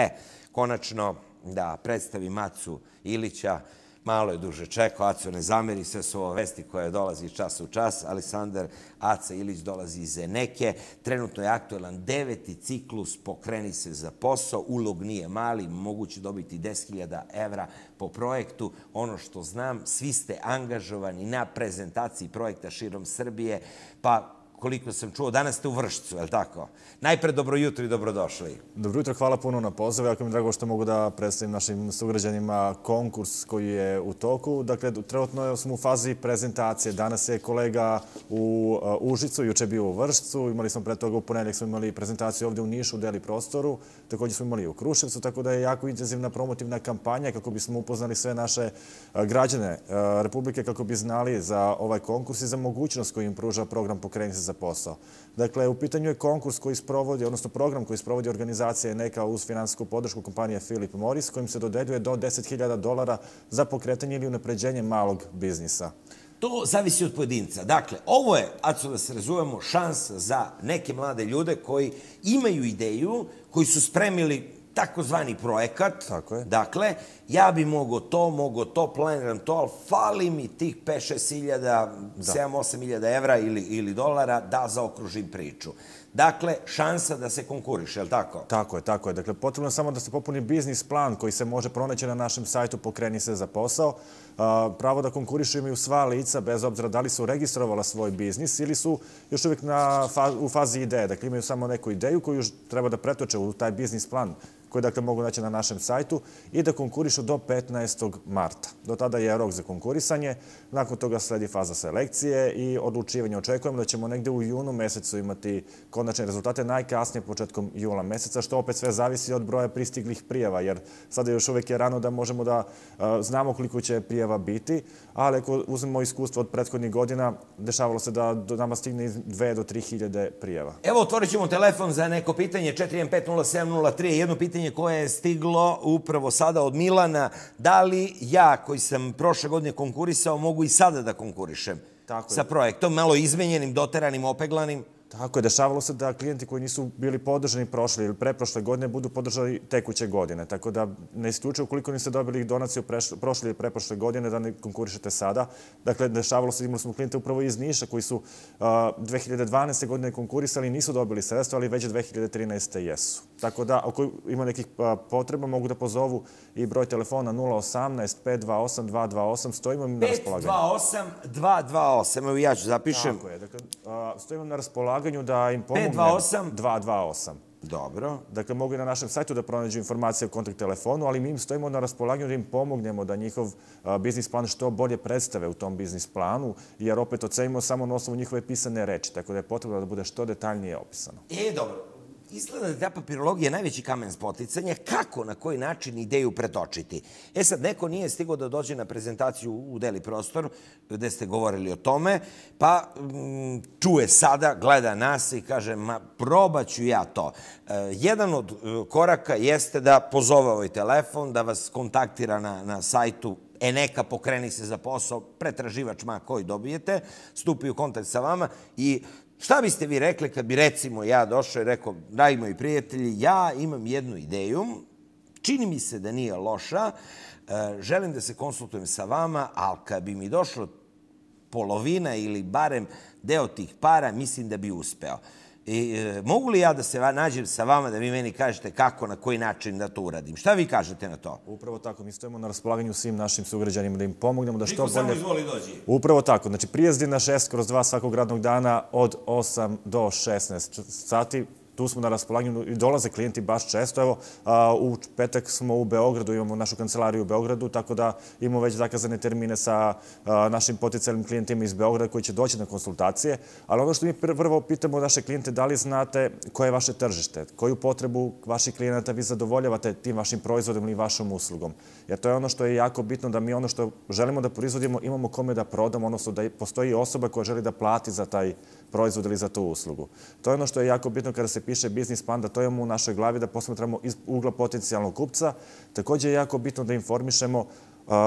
E, konačno da predstavi Macu Ilića, malo je duže čekao, Aco ne zameri, sve su ovo vesti koje dolazi čas u čas. Aleksandar Aca Ilić dolazi iz Zeneke, trenutno je aktuelan deveti ciklus, pokreni se za posao, ulog nije mali, moguće dobiti 10.000 evra po projektu. Ono što znam, svi ste angažovani na prezentaciji projekta širom Srbije, pa koliko sam čuo, danas ste u Vršcu, je li tako? Najpre dobro jutro i dobrodošli. Dobro jutro, hvala puno na pozivu. Jako mi je drago što mogu da predstavim našim sugrađanima konkurs koji je u toku. Dakle, trenutno smo u fazi prezentacije. Danas je kolega u uh, Užicu, juče bio u Vršcu. Imali smo pre toga u ponedljak smo imali prezentaciju ovde u Nišu, u Deli prostoru. Takođe smo imali i u Kruševcu, tako da je jako intenzivna promotivna kampanja kako bismo upoznali sve naše uh, građane uh, Republike, kako bi znali za ovaj konkurs i za mogućnost koju im pruža program Pokrenje za posao. Dakle, u pitanju je konkurs koji sprovodi, odnosno program koji sprovodi organizacija neka uz finansijsku podršku kompanije Philip Morris, kojim se dodeljuje do 10.000 dolara za pokretanje ili unapređenje malog biznisa. To zavisi od pojedinca. Dakle, ovo je, aco da se razumemo, šans za neke mlade ljude koji imaju ideju, koji su spremili takozvani projekat. Tako je. Dakle, ja bi mogo to, mogo to, planiram to, ali fali mi tih 5-6 hiljada, da. 7-8 hiljada evra ili, ili dolara da zaokružim priču. Dakle, šansa da se konkuriše, je li tako? Tako je, tako je. Dakle, potrebno je samo da se popuni biznis plan koji se može pronaći na našem sajtu Pokreni se za posao. Pravo da konkurišu imaju sva lica, bez obzira da li su registrovala svoj biznis ili su još uvijek na, u fazi ideje. Dakle, imaju samo neku ideju koju treba da pretoče u taj biznis plan koje dakle mogu naći na našem sajtu i da konkurišu do 15. marta. Do tada je rok za konkurisanje, nakon toga sledi faza selekcije i odlučivanja. Očekujemo da ćemo negde u junu mesecu imati konačno konačne rezultate najkasnije početkom jula meseca, što opet sve zavisi od broja pristiglih prijava, jer sada još uvek je rano da možemo da e, znamo koliko će prijava biti, ali ako uzmemo iskustvo od prethodnih godina, dešavalo se da do nama stigne 2 do 3 hiljade prijava. Evo, otvorit ćemo telefon za neko pitanje 4150703, jedno pitanje koje je stiglo upravo sada od Milana. Da li ja, koji sam prošle godine konkurisao, mogu i sada da konkurišem? Tako je. sa projektom, malo izmenjenim, doteranim, opeglanim? Tako je, dešavalo se da klijenti koji nisu bili podržani prošle ili preprošle godine budu podržali tekuće godine. Tako da ne isključuje ukoliko niste dobili donaciju preš, prošle ili preprošle godine da ne konkurišete sada. Dakle, dešavalo se, imali smo klijente upravo iz Niša koji su 2012. godine konkurisali i nisu dobili sredstva, ali već 2013. jesu. Tako da, ako ima nekih pa, potreba, mogu da pozovu i broj telefona 018 528 228. Stojimo im na raspolaganju. 528 228. Evo ja ću zapišem. Tako je. Dakle, stojimo na raspolaganju da im pomognem. 528 228. Dobro. Dakle, mogu i na našem sajtu da pronađu informacije o kontakt telefonu, ali mi im stojimo na raspolaganju da im pomognemo da njihov biznis plan što bolje predstave u tom biznis planu, jer opet ocenimo samo na osnovu njihove pisane reči, tako da je potrebno da bude što detaljnije opisano. E, dobro izgleda da ta papirologija najveći kamen spoticanja, kako, na koji način ideju pretočiti. E sad, neko nije stigao da dođe na prezentaciju u Deli prostor, gde ste govorili o tome, pa m, mm, čuje sada, gleda nas i kaže, ma probaću ja to. E, jedan od e, koraka jeste da pozove ovaj telefon, da vas kontaktira na, na sajtu e neka pokreni se za posao, pretraživač ma koji dobijete, stupi u kontakt sa vama i Šta biste vi rekli kad bi recimo ja došao i rekao, dragi moji prijatelji, ja imam jednu ideju, čini mi se da nije loša, e, želim da se konsultujem sa vama, ali kad bi mi došlo polovina ili barem deo tih para, mislim da bi uspeo. I, e, mogu li ja da se nađem sa vama da vi meni kažete kako, na koji način da to uradim? Šta vi kažete na to? Upravo tako. Mi stojimo na raspolaganju svim našim sugrađanima da im pomognemo da Niko što bolje... Niko samo izvoli dođi. Upravo tako. Znači, prijezdi na 6 kroz 2 svakog radnog dana od 8 do 16 sati tu smo na raspolaganju i dolaze klijenti baš često. Evo, u petak smo u Beogradu, imamo našu kancelariju u Beogradu, tako da imamo već zakazane termine sa našim potencijalnim klijentima iz Beograda koji će doći na konsultacije. Ali ono što mi prvo pitamo naše klijente, da li znate koje je vaše tržište, koju potrebu vaših klijenata vi zadovoljavate tim vašim proizvodom ili vašom uslugom. Jer to je ono što je jako bitno da mi ono što želimo da proizvodimo imamo kome da prodamo, odnosno da postoji osoba koja želi da plati za taj proizvod proizvod ili za tu uslugu. To je ono što je jako bitno kada se piše biznis plan, da to imamo u našoj glavi, da posmatramo iz ugla potencijalnog kupca. Takođe je jako bitno da informišemo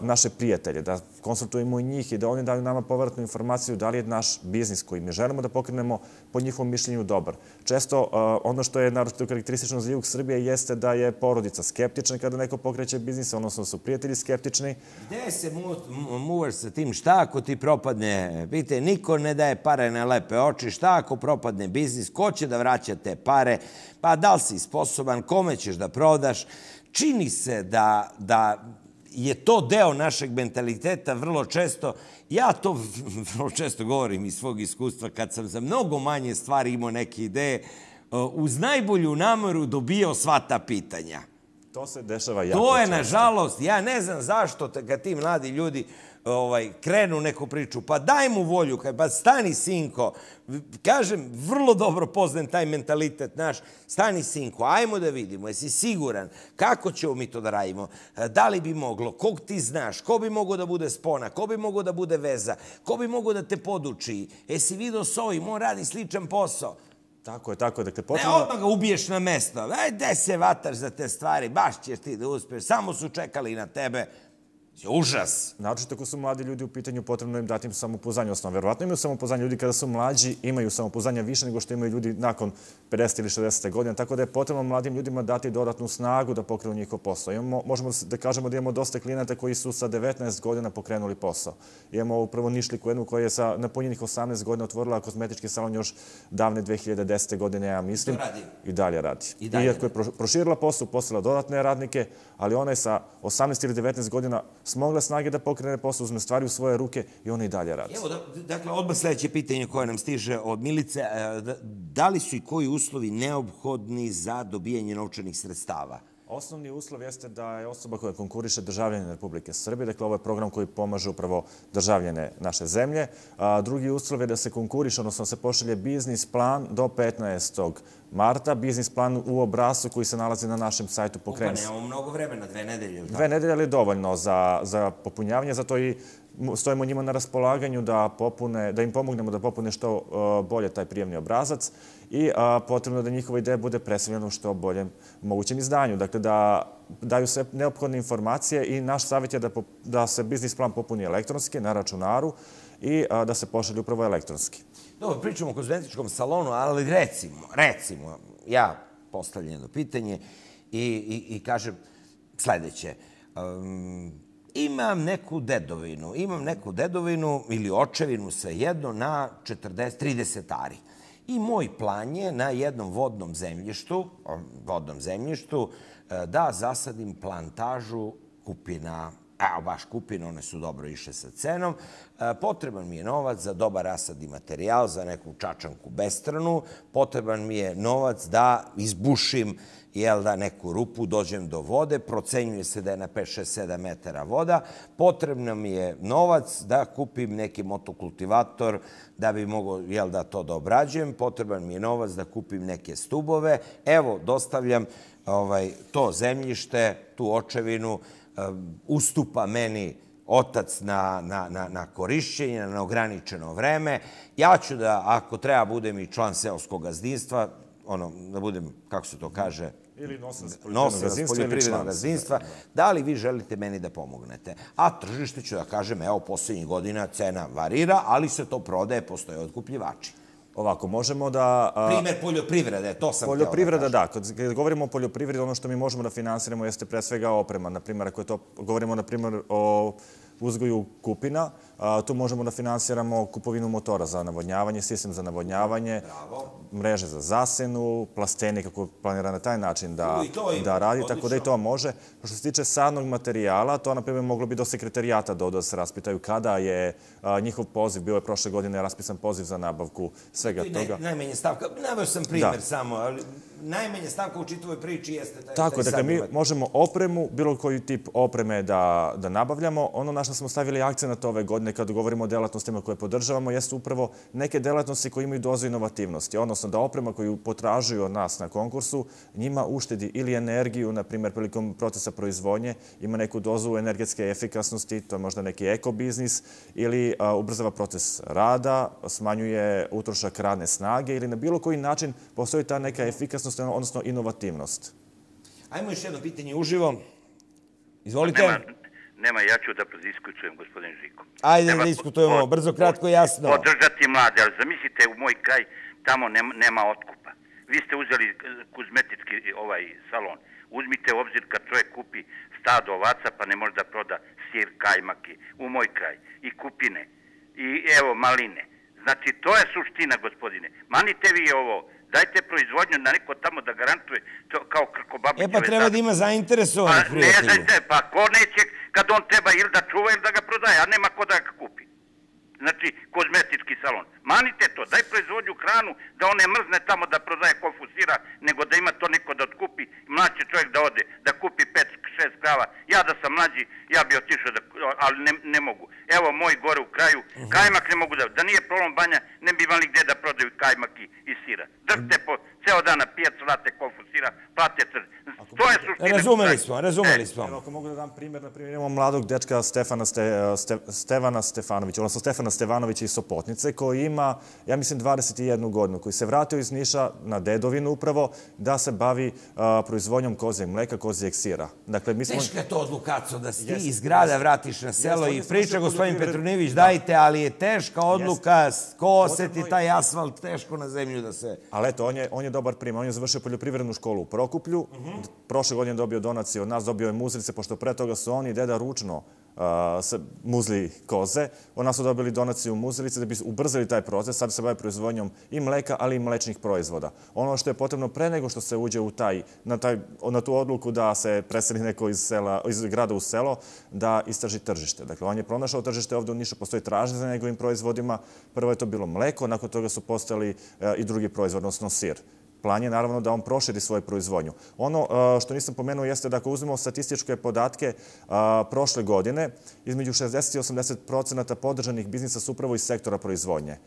naše prijatelje, da konsultujemo i njih i da oni daju nama povratnu informaciju da li je naš biznis koji mi želimo da pokrenemo po njihovom mišljenju dobar. Često ono što je naročito karakteristično za jug Srbije jeste da je porodica skeptična kada neko pokreće biznis, odnosno su prijatelji skeptični. Gde se mu, muvaš sa tim? Šta ako ti propadne? Vidite, niko ne daje pare na lepe oči. Šta ako propadne biznis? Ko će da vraća te pare? Pa da li si sposoban? Kome ćeš da prodaš? Čini se da, da je to deo našeg mentaliteta vrlo često. Ja to vrlo često govorim iz svog iskustva kad sam za mnogo manje stvari imao neke ideje, uh, uz najbolju nameru dobio sva ta pitanja. To se dešava jako To je, nažalost, ja ne znam zašto te, kad ti mladi ljudi ovaj, krenu neku priču, pa daj mu volju, kaj, pa stani sinko, kažem, vrlo dobro poznajem taj mentalitet naš, stani sinko, ajmo da vidimo, jesi siguran, kako ćemo mi to da radimo, da li bi moglo, kog ti znaš, ko bi mogo da bude spona, ko bi mogo da bude veza, ko bi mogo da te poduči, jesi vidio soj, ovim, on radi sličan posao, Tako je, tako je. Dakle, potrebno... Ne, odmah ga ubiješ na mesto. E, gde se vataš za te stvari, baš ćeš ti da uspeš. Samo su čekali na tebe je užas. Znači, tako su mladi ljudi u pitanju, potrebno im dati im samopouzdanje osnovno. Verovatno imaju samopouzdanje ljudi kada su mlađi, imaju samopouzdanje više nego što imaju ljudi nakon 50 ili 60 godina, tako da je potrebno mladim ljudima dati dodatnu snagu da pokrenu njihov posao. Imamo, možemo da kažemo da imamo dosta klijenata koji su sa 19 godina pokrenuli posao. Imamo upravo Nišliku jednu koja je sa napunjenih 18 godina otvorila kozmetički salon još davne 2010. godine, ja mislim. I dalje radi. I dalje Iako je proširila posao, poslala dodatne radnike, ali ona je sa 18 ili 19 godina smogla snage da pokrene posao, uzme stvari u svoje ruke i ona i dalje radi. Evo, da, dakle, odmah sledeće pitanje koje nam stiže od Milice. E, da, da li su i koji uslovi neophodni za dobijanje novčanih sredstava? Osnovni uslov jeste da je osoba koja konkuriše državljene Republike Srbije, dakle ovo je program koji pomaže upravo državljene naše zemlje. drugi uslov je da se konkuriše, odnosno da se pošalje biznis plan do 15. marta, biznis plan u obrasu koji se nalazi na našem sajtu Pokreni. Pa nemamo mnogo vremena, dve nedelje. Dve nedelje je dovoljno za, za popunjavanje, zato i stojimo njima na raspolaganju da, popune, da im pomognemo da popune što uh, bolje taj prijemni obrazac i uh, potrebno da njihova ideja bude predstavljena u što boljem mogućem izdanju. Dakle, da daju sve neophodne informacije i naš savjet je da, da se biznis plan popuni elektronski na računaru i uh, da se pošalje upravo elektronski. Dobro, pričamo o kozmetičkom salonu, ali recimo, recimo, ja postavljam jedno pitanje i, i, kažem sledeće. Um, imam neku dedovinu, imam neku dedovinu ili očevinu, jedno na 40, 30 ari. I moj plan je na jednom vodnom zemljištu, vodnom zemljištu e, da zasadim plantažu kupina a baš kupine, one su dobro išle sa cenom. E, potreban mi je novac za dobar rasad i materijal, za neku čačanku bestranu. Potreban mi je novac da izbušim jel da, neku rupu, dođem do vode, procenjuje se da je na 5, 6, 7 metara voda, potrebno mi je novac da kupim neki motokultivator da bi mogo, jel da, to da obrađujem, potreban mi je novac da kupim neke stubove, evo, dostavljam ovaj, to zemljište, tu očevinu, Um, ustupa meni otac na, na, na, na korišćenje, na ograničeno vreme. Ja ću da, ako treba, budem i član seoskog gazdinstva, ono, da budem, kako se to kaže, ili nosac poljoprivrednog da, da. gazdinstva, da li vi želite meni da pomognete? A tržište ću da kažem, evo, poslednjih godina cena varira, ali se to prodaje, postoje otkupljivači. Ovako, možemo da... Primer poljoprivrede, to sam da Poljoprivreda, da, da. Kad govorimo o poljoprivredi, ono što mi možemo da finansiramo jeste pre svega oprema. Naprimer, ako je to... Govorimo, na primer, o uzgoju kupina. A, tu možemo da finansiramo kupovinu motora za navodnjavanje, sistem za navodnjavanje, mreže za zasenu, plasteni kako planira na taj način da, da radi, tako da i to može. Što se tiče sadnog materijala, to na primjer moglo bi do sekretarijata do da, da se raspitaju kada je njihov poziv, bio je prošle godine raspisan poziv za nabavku svega toga. Najmanje stavka, naveo sam primer da. samo, ali najmanje stavka u čitavoj priči jeste taj Tako, taj dakle, mi možemo opremu, bilo koji tip opreme da, da nabavljamo. Ono na što smo stavili akcent ove godine kad govorimo o delatnostima koje podržavamo jeste upravo neke delatnosti koje imaju dozu inovativnosti. Odnosno da oprema koju potražuju od nas na konkursu njima uštedi ili energiju, na primjer, prilikom procesa proizvodnje, ima neku dozu energetske efikasnosti, to je možda neki ekobiznis, ili a, ubrzava proces rada, smanjuje utrošak radne snage ili na bilo koji način postoji ta neka efikasnost izvrsnost, odnosno inovativnost. Ajmo još jedno pitanje uživo. Izvolite. Nema, nema, ja ću da diskutujem, gospodin Žiko. Ajde nema, da diskutujemo, brzo, kratko, jasno. Podržati mlade, ali zamislite, u moj kraj tamo nema, nema otkupa. Vi ste uzeli eh, kozmetički ovaj salon. Uzmite u obzir kad čovjek kupi stado ovaca, pa ne može da proda sir, kajmaki, u moj kraj, i kupine, i evo maline. Znači, to je suština, gospodine. Manite vi ovo Dajte proizvodnju na neko tamo da garantuje, to kao Krkobabić. E pa treba da, da ima zainteresovani pa, prijatelja. Ne, zainter, pa ko neće kad on treba ili da čuva ili da ga prodaje, a nema ko da ga kupi. Znači, kozmetički salon. Manite to, daj proizvodnju hranu, da on ne mrzne tamo da prodaje ko nego da ima to neko da otkupi, mlađi čovjek da ode, da kupi 5-6 krava. Ja da sam mlađi, ja bi otišao da ali ne, mogu. Evo moj gore u kraju, uh kajmak ne mogu da... Da nije problem banja, ne bi imali gde da prodaju kajmak i, sira. Drhte po ceo dan na pijacu, late kofu sira, plate 30 To je suština. E, razumeli smo, razumeli e, smo. Evo, ako mogu da dam primjer, na primjer imamo mladog dečka Stefana, Ste, Stevana Stefanovića, odnosno Stefana Stevanovića iz Sopotnice, koji ima, ja mislim, 21 godinu, koji se vratio iz Niša na dedovinu upravo da se bavi proizvodnjom koze mleka, koze eksira. Dakle, mi smo... Teška je to od da se ti iz grada vratiš na selo i priča gospodin Petronivić, da. dajte, ali je teška odluka, ko oseti taj asfalt, teško na zemlju da se... Ali eto, on je, on je dobar primjer, on je završio poljoprivrednu školu u Prokuplju, mm Prošle godine dobio donacije od nas, dobio je muzlice, pošto pre toga su oni i deda ručno uh, muzli koze. Od nas su dobili donaciju muzlice da bi ubrzali taj proces. Sad se bave proizvodnjom i mleka, ali i mlečnih proizvoda. Ono što je potrebno pre nego što se uđe u taj, na, taj, na tu odluku da se preseli neko iz, sela, iz grada u selo, da istraži tržište. Dakle, on je pronašao tržište ovde u Nišu, postoji tražnje za njegovim proizvodima. Prvo je to bilo mleko, nakon toga su postali uh, i drugi proizvod, odnosno sir. Plan je naravno da on proširi svoju proizvodnju. Ono e, što nisam pomenuo jeste da ako uzmemo statističke podatke e, prošle godine, između 60 i 80 procenata podržanih biznisa su upravo iz sektora proizvodnje.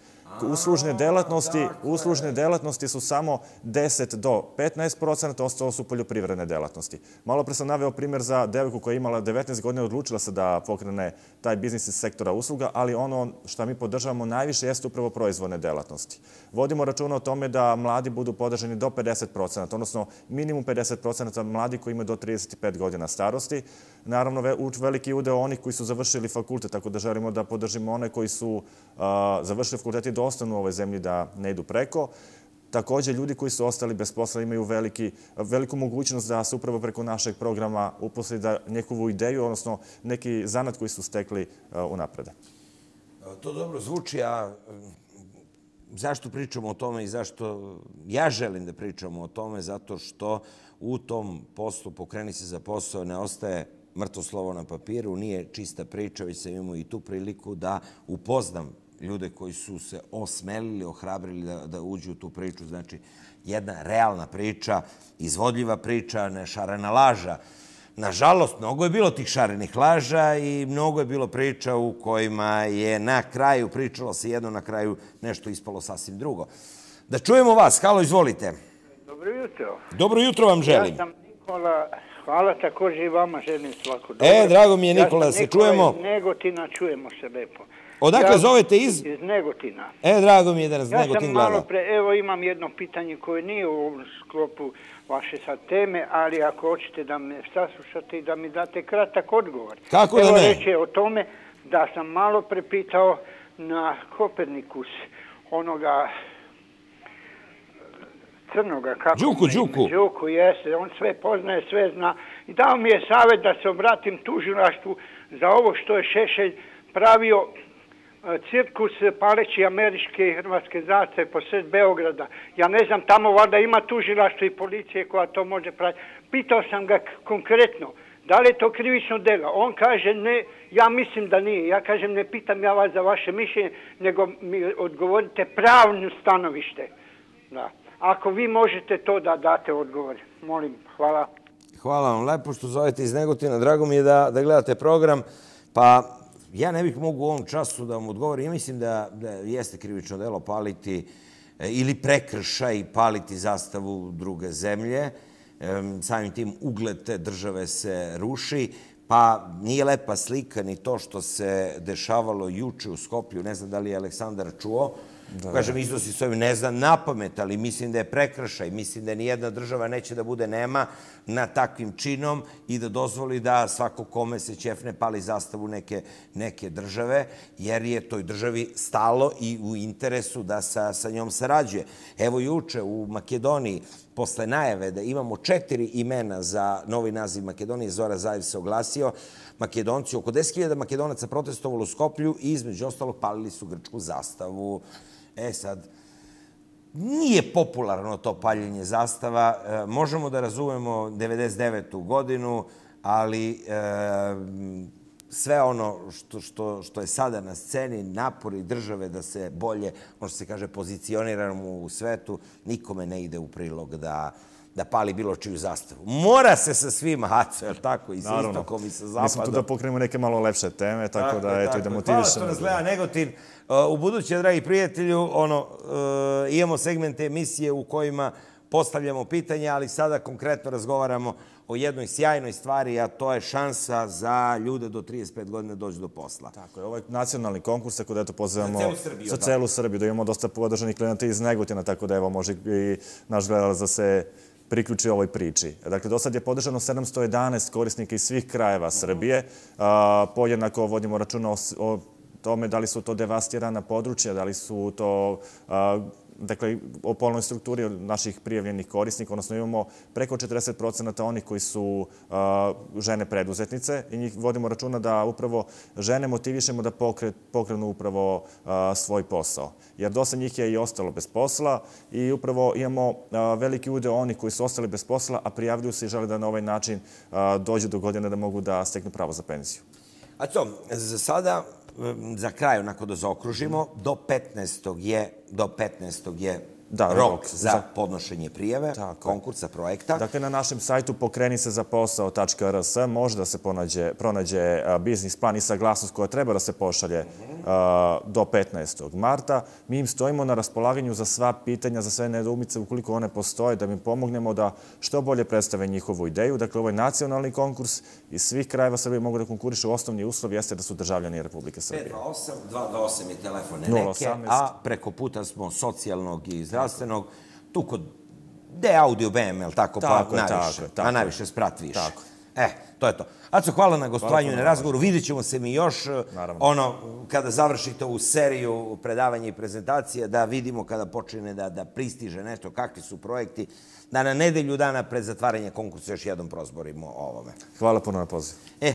Uslužne delatnosti, uslužne delatnosti su samo 10 do 15 procenata, ostalo su poljoprivredne delatnosti. Malo pre sam naveo primjer za devojku koja je imala 19 godina, odlučila se da pokrene taj biznis iz sektora usluga, ali ono što mi podržavamo najviše jeste upravo proizvodne delatnosti. Vodimo računa o tome da mladi budu podržani do 50 procenata, odnosno minimum 50 procenata mladi koji imaju do 35 godina starosti. Naravno, veliki udeo onih koji su završili fakultet, tako da želimo da podržimo one koji su završili fakultet i da ostanu u ovoj zemlji, da ne idu preko. Takođe, ljudi koji su ostali bez posla imaju veliki, veliku mogućnost da se upravo preko našeg programa uposli da njekovu ideju, odnosno neki zanat koji su stekli uh, unaprede. To dobro zvuči, a zašto pričamo o tome i zašto ja želim da pričamo o tome? Zato što u tom poslu pokreni se za posao ne ostaje mrtvo slovo na papiru, nije čista priča, već sam imao i tu priliku da upoznam ljude koji su se osmelili, ohrabrili da, da uđu u tu priču. Znači, jedna realna priča, izvodljiva priča, ne šarena laža. Nažalost, mnogo je bilo tih šarenih laža i mnogo je bilo priča u kojima je na kraju pričalo se jedno, na kraju nešto ispalo sasvim drugo. Da čujemo vas. Halo, izvolite. Dobro jutro. Dobro jutro vam želim. Ja sam Nikola Hvala takođe i vama, želim svako e, dobro. E, drago mi je Nikola, da se Nikola čujemo. Nikola iz Negotina, čujemo se lepo. Odakle ja, zovete iz... Iz Negotina. E, drago mi je da nas ja Negotin gleda. Ja sam malo pre, evo imam jedno pitanje koje nije u ovom sklopu vaše sad teme, ali ako hoćete da me saslušate i da mi date kratak odgovor. Kako da evo, ne? Evo reći o tome da sam malo pre pitao na Kopernikus onoga e, crnoga kako... Đuku, Đuku. Đuku, jeste. On sve poznaje, sve zna. I dao mi je savjet da se obratim tužilaštvu za ovo što je Šešelj pravio E, cirkus paleći američke i hrvatske zastave po sred Beograda. Ja ne znam, tamo valjda ima tužilaštvo i policije koja to može pratiti. Pitao sam ga konkretno, da li je to krivično delo? On kaže ne, ja mislim da nije. Ja kažem ne pitam ja vas za vaše mišljenje, nego mi odgovorite pravno stanovište. Da. Ako vi možete to da date odgovor. Molim, hvala. Hvala vam, lepo što zovete iz Negotina. Drago mi je da, da gledate program. Pa ja ne bih mogu u ovom času da vam odgovorim. Ja mislim da, da jeste krivično delo paliti e, ili prekršaj paliti zastavu druge zemlje. Samim tim ugled te države se ruši. Pa nije lepa slika ni to što se dešavalo juče u Skoplju, ne znam da li je Aleksandar čuo, Da, da. Kažem, iznosi svoju ne znam na pamet, ali mislim da je prekršaj, mislim da nijedna država neće da bude nema na takvim činom i da dozvoli da svako kome se ćefne pali zastavu neke, neke države, jer je toj državi stalo i u interesu da sa, sa njom sarađuje. Evo juče u Makedoniji posle najave da imamo četiri imena za novi naziv Makedonije, Zora Zajev se oglasio, Makedonci, oko 10.000 Makedonaca protestovalo u Skoplju i između ostalog palili su grčku zastavu. E sad, nije popularno to paljenje zastava. E, možemo da razumemo 99. godinu, ali e, sve ono što, što, što je sada na sceni, napori države da se bolje, možda se kaže, pozicioniramo u svetu, nikome ne ide u prilog da da pali bilo čiju zastavu. Mora se sa svima haco, je li tako? I sa Naravno. istokom i sa zapadom. Mi smo tu da pokrenemo neke malo lepše teme, tako, da, eto, i da motivišemo. Hvala što nas gleda Negotin. Uh, u buduće, dragi prijatelju, ono, uh, imamo segmente emisije u kojima postavljamo pitanja, ali sada konkretno razgovaramo o jednoj sjajnoj stvari, a to je šansa za ljude do 35 godina da dođu do posla. Tako je, ovo je nacionalni konkurs, tako da eto pozivamo... Za celu Srbiju. Za da. celu Srbiju, da imamo dosta podržanih klijenata iz Negotina, tako da evo može i naš gledalac da se priključi ovoj priči. Dakle, do sad je podržano 711 korisnika iz svih krajeva mhm. Srbije. Pojednako vodimo računa o tome da li su to devastirana područja, da li su to dakle, o polnoj strukturi naših prijavljenih korisnika, odnosno imamo preko 40% onih koji su žene preduzetnice i njih vodimo računa da upravo žene motivišemo da pokrenu upravo svoj posao. Jer dosta njih je i ostalo bez posla i upravo imamo veliki udeo onih koji su ostali bez posla, a prijavljuju se i žele da na ovaj način dođu do godine da mogu da steknu pravo za penziju. A to, za sada za kraj onako da zaokružimo, do 15. je, do 15. je da, rok za, za podnošenje prijeve, Tako. konkursa, projekta. Dakle, na našem sajtu pokrenise za posao.rs može da se pronađe, pronađe biznis plan i saglasnost koja treba da se pošalje mm -hmm. do 15. marta. Mi im stojimo na raspolaganju za sva pitanja, za sve nedoumice, ukoliko one postoje, da im pomognemo da što bolje predstave njihovu ideju. Dakle, ovo je nacionalni konkurs i svih krajeva Srbije mogu da konkurišu. Osnovni uslov jeste da su državljani Republike Srbije. 528, 228 je telefon neke, a preko puta smo socijalnog i zdravstvenog zdravstvenog, tu kod, gde Audio BM, je tako? Tako, pa, tako, tako. A najviše sprat više. Tako. E, to je to. Aco, hvala na gostovanju i na razgovoru. Vidjet ćemo se mi još, eh, Naravno. ono, kada završite ovu seriju predavanja i prezentacija, da vidimo kada počne da, da pristiže nešto, kakvi su projekti, da na nedelju dana pred zatvaranje konkursa još jednom prozborimo o ovome. Hvala puno na pozivu. E,